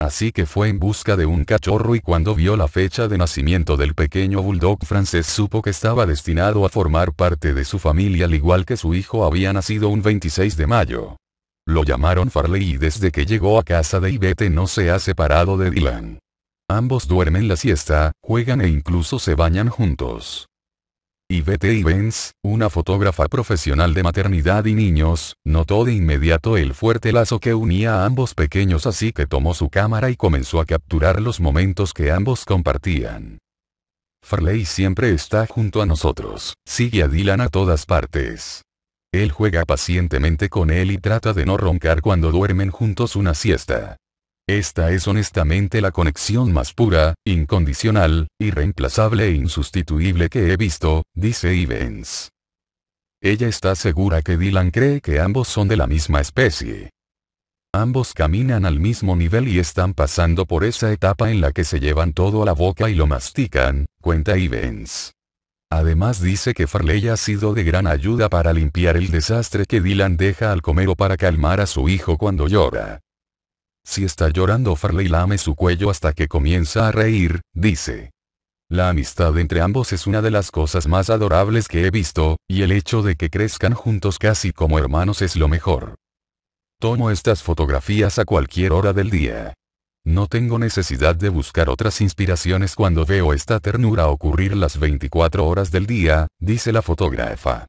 Así que fue en busca de un cachorro y cuando vio la fecha de nacimiento del pequeño bulldog francés supo que estaba destinado a formar parte de su familia al igual que su hijo había nacido un 26 de mayo. Lo llamaron Farley y desde que llegó a casa de Ivete no se ha separado de Dylan. Ambos duermen la siesta, juegan e incluso se bañan juntos. Ivette Ivens, una fotógrafa profesional de maternidad y niños, notó de inmediato el fuerte lazo que unía a ambos pequeños así que tomó su cámara y comenzó a capturar los momentos que ambos compartían. Farley siempre está junto a nosotros, sigue a Dylan a todas partes. Él juega pacientemente con él y trata de no roncar cuando duermen juntos una siesta. Esta es honestamente la conexión más pura, incondicional, irreemplazable e insustituible que he visto, dice Evans. Ella está segura que Dylan cree que ambos son de la misma especie. Ambos caminan al mismo nivel y están pasando por esa etapa en la que se llevan todo a la boca y lo mastican, cuenta Evans. Además dice que Farley ha sido de gran ayuda para limpiar el desastre que Dylan deja al comer o para calmar a su hijo cuando llora. Si está llorando Farley lame su cuello hasta que comienza a reír, dice. La amistad entre ambos es una de las cosas más adorables que he visto, y el hecho de que crezcan juntos casi como hermanos es lo mejor. Tomo estas fotografías a cualquier hora del día. No tengo necesidad de buscar otras inspiraciones cuando veo esta ternura ocurrir las 24 horas del día, dice la fotógrafa.